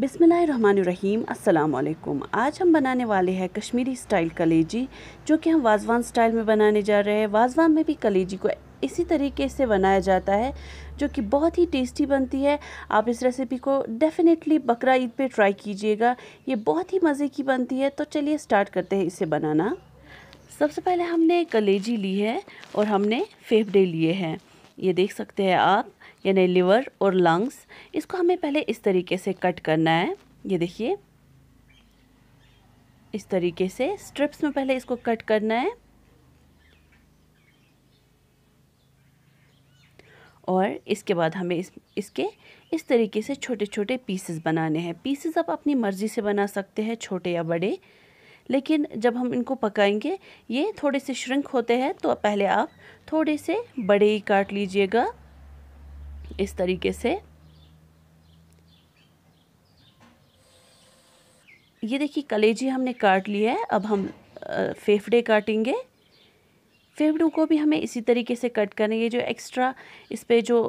बिसमीम अल्लाम आज हम बनाने वाले हैं कश्मीरी स्टाइल कलेजी जो कि हम वाजवान स्टाइल में बनाने जा रहे हैं वाजवान में भी कलेजी को इसी तरीके से बनाया जाता है जो कि बहुत ही टेस्टी बनती है आप इस रेसिपी को डेफ़िनेटली बकरा ईद पर ट्राई कीजिएगा ये बहुत ही मज़े की बनती है तो चलिए स्टार्ट करते हैं इसे बनाना सबसे पहले हमने कलेजी ली है और हमने फेफड़े लिए हैं ये देख सकते हैं आप यानी लिवर और लंग्स इसको हमें पहले इस तरीके से कट करना है ये देखिए इस तरीके से स्ट्रिप्स में पहले इसको कट करना है और इसके बाद हमें इस इसके इस तरीके से छोटे छोटे पीसेस बनाने हैं पीसेस आप अपनी मर्ज़ी से बना सकते हैं छोटे या बड़े लेकिन जब हम इनको पकाएंगे ये थोड़े से श्रिंक होते हैं तो पहले आप थोड़े से बड़े ही काट लीजिएगा इस तरीके से ये देखिए कलेजी हमने काट लिया है अब हम फेफड़े काटेंगे फेफड़ों को भी हमें इसी तरीके से कट करना ये जो एक्स्ट्रा इस पर जो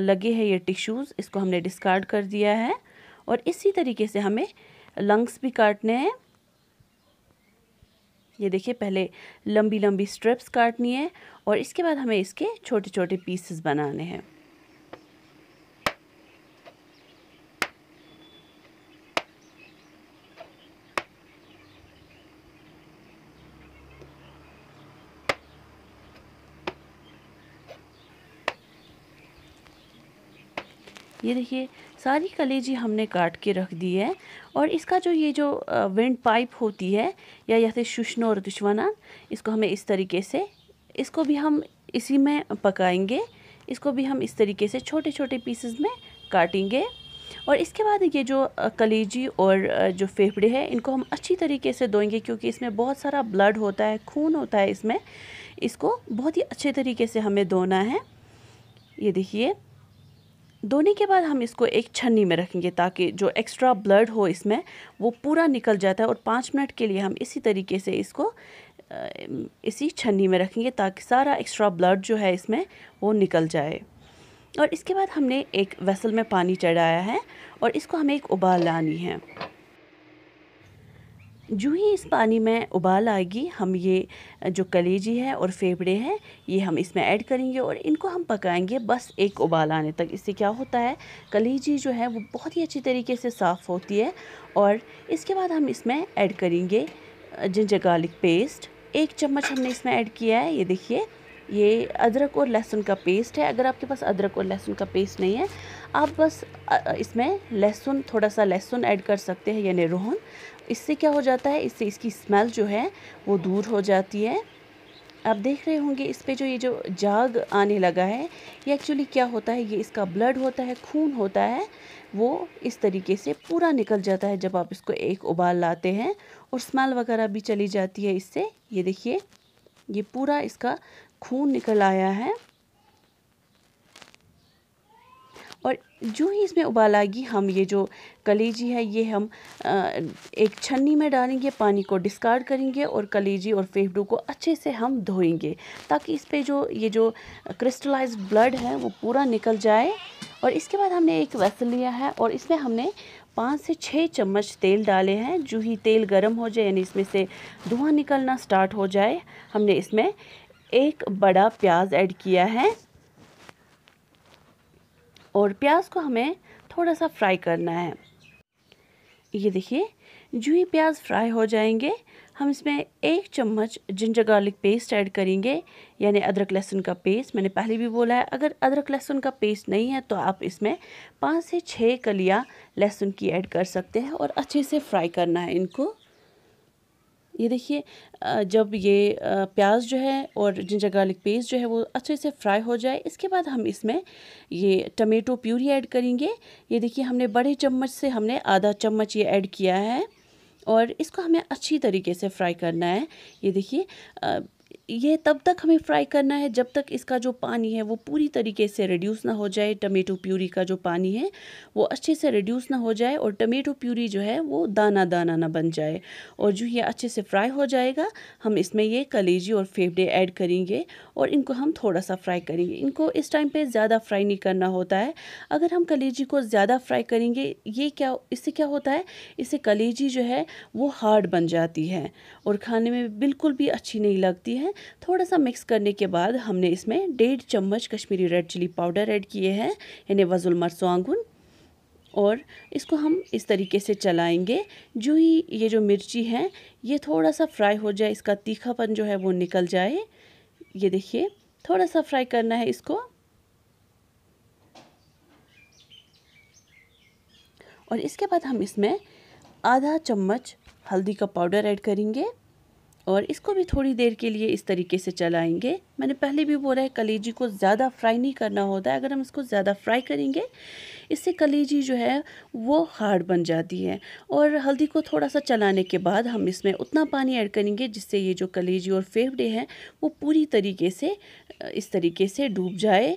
लगे हैं ये टिश्यूज़ इसको हमने डिस्कार्ड कर दिया है और इसी तरीके से हमें लंग्स भी काटने हैं ये देखिए पहले लंबी लंबी स्ट्रिप्स काटनी है और इसके बाद हमें इसके छोटे छोटे पीसेस बनाने हैं ये देखिए सारी कलेजी हमने काट के रख दी है और इसका जो ये जो वेंट पाइप होती है या या शुष्ण और दुश्वाना इसको हमें इस तरीके से इसको भी हम इसी में पकाएंगे इसको भी हम इस तरीके से छोटे छोटे पीसेस में काटेंगे और इसके बाद ये जो कलेजी और जो फेफड़े हैं इनको हम अच्छी तरीके से धोएंगे क्योंकि इसमें बहुत सारा ब्लड होता है खून होता है इसमें इसको बहुत ही अच्छे तरीके से हमें धोना है ये देखिए धोने के बाद हम इसको एक छन्नी में रखेंगे ताकि जो एक्स्ट्रा ब्लड हो इसमें वो पूरा निकल जाता है और पाँच मिनट के लिए हम इसी तरीके से इसको इसी छन्नी में रखेंगे ताकि सारा एक्स्ट्रा ब्लड जो है इसमें वो निकल जाए और इसके बाद हमने एक वेसल में पानी चढ़ाया है और इसको हमें एक उबाल लानी है जो ही इस पानी में उबाल आएगी हम ये जो कलेजी है और फेफड़े हैं ये हम इसमें ऐड करेंगे और इनको हम पकाएंगे बस एक उबाल आने तक इससे क्या होता है कलेजी जो है वो बहुत ही अच्छी तरीके से साफ़ होती है और इसके बाद हम इसमें ऐड करेंगे जिंजर गार्लिक पेस्ट एक चम्मच हमने इसमें ऐड किया है ये देखिए ये अदरक और लहसुन का पेस्ट है अगर आपके पास अदरक और लहसुन का पेस्ट नहीं है आप बस इसमें लहसुन थोड़ा सा लहसुन ऐड कर सकते हैं यानी रोहन इससे क्या हो जाता है इससे इसकी स्मेल जो है वो दूर हो जाती है आप देख रहे होंगे इस पर जो ये जो जाग आने लगा है ये एक्चुअली क्या होता है ये इसका ब्लड होता है खून होता है वो इस तरीके से पूरा निकल जाता है जब आप इसको एक उबाल लाते हैं और स्मेल वगैरह भी चली जाती है इससे ये देखिए ये पूरा इसका खून निकल आया है और जो ही इसमें उबाल आएगी हम ये जो कलेजी है ये हम एक छन्नी में डालेंगे पानी को डिस्कार्ड करेंगे और कलेजी और फेफड़ू को अच्छे से हम धोएंगे ताकि इस पर जो ये जो क्रिस्टलाइज ब्लड है वो पूरा निकल जाए और इसके बाद हमने एक वेसल लिया है और इसमें हमने पाँच से छः चम्मच तेल डाले हैं जो ही तेल गर्म हो जाए यानी इसमें से धुआं निकलना स्टार्ट हो जाए हमने इसमें एक बड़ा प्याज ऐड किया है और प्याज को हमें थोड़ा सा फ्राई करना है ये देखिए जो ही प्याज फ्राई हो जाएंगे हम इसमें एक चम्मच जिंजर गार्लिक पेस्ट ऐड करेंगे यानी अदरक लहसुन का पेस्ट मैंने पहले भी बोला है अगर अदरक लहसुन का पेस्ट नहीं है तो आप इसमें पाँच से छः कलियाँ लहसुन की ऐड कर सकते हैं और अच्छे से फ्राई करना है इनको ये देखिए जब ये प्याज जो है और जिंजर गार्लिक पेस्ट जो है वो अच्छे से फ्राई हो जाए इसके बाद हम इसमें ये टमेटो प्यूरी ऐड करेंगे ये देखिए हमने बड़े चम्मच से हमने आधा चम्मच ये ऐड किया है और इसको हमें अच्छी तरीके से फ्राई करना है ये देखिए ये तब तक हमें फ्राई करना है जब तक इसका जो पानी है वो पूरी तरीके से रिड्यूस ना हो जाए टमेटो प्यूरी का जो पानी है वो अच्छे से रिड्यूस ना हो जाए और टमेटो प्यूरी जो है वो दाना दाना ना बन जाए और जो ये अच्छे से फ्राई हो जाएगा हम इसमें ये कलेजी और फेफड़े ऐड करेंगे और इनको हम थोड़ा सा फ्राई करेंगे इनको इस टाइम पर ज़्यादा फ्राई नहीं करना होता है अगर हम कलेजी को ज़्यादा फ्राई करेंगे ये क्या इससे क्या होता है इससे कलेजी जो है वो हार्ड बन जाती है और खाने में बिल्कुल भी अच्छी नहीं लगती है थोड़ा सा मिक्स करने के बाद हमने इसमें डेढ़ चम्मच Kashmiri red chilli powder add किए हैं यानी वज़ुल मरसवांगुन और इसको हम इस तरीके से चलाएंगे जो ही ये जो मिर्ची है ये थोड़ा सा फ्राई हो जाए इसका तीखापन जो है वो निकल जाए ये देखिए थोड़ा सा फ्राई करना है इसको और इसके बाद हम इसमें आधा चम्मच हल्दी का पाउडर ऐड करेंगे और इसको भी थोड़ी देर के लिए इस तरीके से चलाएंगे मैंने पहले भी बोला है कलेजी को ज़्यादा फ्राई नहीं करना होता है अगर हम इसको ज़्यादा फ्राई करेंगे इससे कलेजी जो है वो हार्ड बन जाती है और हल्दी को थोड़ा सा चलाने के बाद हम इसमें उतना पानी ऐड करेंगे जिससे ये जो कलेजी और फेफड़े हैं वो पूरी तरीके से इस तरीके से डूब जाए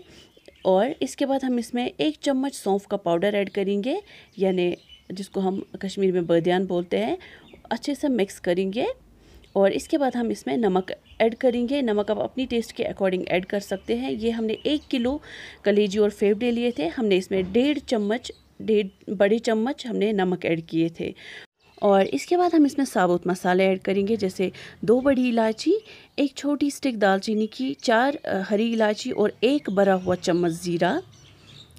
और इसके बाद हम इसमें एक चम्मच सौंफ का पाउडर ऐड करेंगे यानी जिसको हम कश्मीर में बदयान बोलते हैं अच्छे से मिक्स करेंगे और इसके बाद हम इसमें नमक ऐड करेंगे नमक आप अपनी टेस्ट के अकॉर्डिंग ऐड कर सकते हैं ये हमने एक किलो कलेजी और फेफड़े लिए थे हमने इसमें डेढ़ चम्मच डेढ़ बड़े चम्मच हमने नमक ऐड किए थे और इसके बाद हम इसमें साबुत मसाले ऐड करेंगे जैसे दो बड़ी इलायची एक छोटी स्टिक दालचीनी की चार हरी इलायची और एक भरा हुआ चम्मच ज़ीरा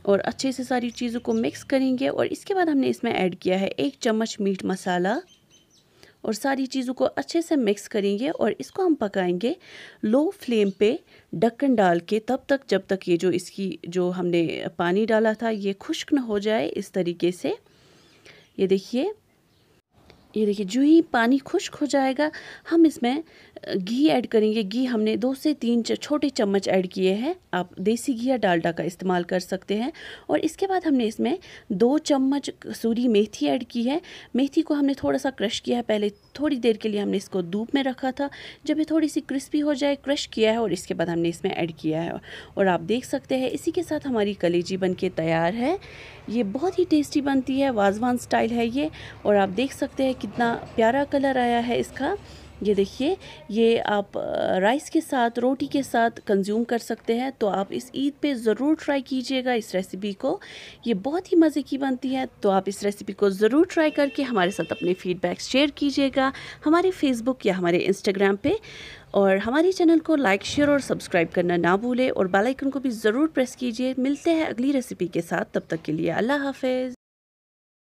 और अच्छे से सारी चीज़ों को मिक्स करेंगे और इसके बाद हमने इसमें ऐड किया है एक चम्मच मीट मसाला और सारी चीज़ों को अच्छे से मिक्स करेंगे और इसको हम पकाएंगे लो फ्लेम पे ढक्कन डाल के तब तक जब तक ये जो इसकी जो हमने पानी डाला था ये खुश्क न हो जाए इस तरीके से ये देखिए ये देखिए जो ही पानी खुश्क हो जाएगा हम इसमें घी ऐड करेंगे घी हमने दो से तीन छोटे चम्मच ऐड किए हैं आप देसी घी या डालडा का इस्तेमाल कर सकते हैं और इसके बाद हमने इसमें दो चम्मच सूरी मेथी ऐड की है मेथी को हमने थोड़ा सा क्रश किया है पहले थोड़ी देर के लिए हमने इसको धूप में रखा था जब ये थोड़ी सी क्रिस्पी हो जाए क्रश किया है और इसके बाद हमने इसमें ऐड किया है और आप देख सकते हैं इसी के साथ हमारी कलेजी बन के तैयार है ये बहुत ही टेस्टी बनती है वाजवान स्टाइल है ये और आप देख सकते हैं कितना प्यारा कलर आया है इसका ये देखिए ये आप राइस के साथ रोटी के साथ कंज्यूम कर सकते हैं तो आप इस ईद पे ज़रूर ट्राई कीजिएगा इस रेसिपी को ये बहुत ही मज़े की बनती है तो आप इस रेसिपी को ज़रूर ट्राई करके हमारे साथ अपने फीडबैक शेयर कीजिएगा हमारे फेसबुक या हमारे इंस्टाग्राम पे और हमारे चैनल को लाइक शेयर और सब्सक्राइब करना ना भूलें और बेलाइकन को भी ज़रूर प्रेस कीजिए मिलते हैं अगली रेसिपी के साथ तब तक के लिए अल्लाह हाफिज़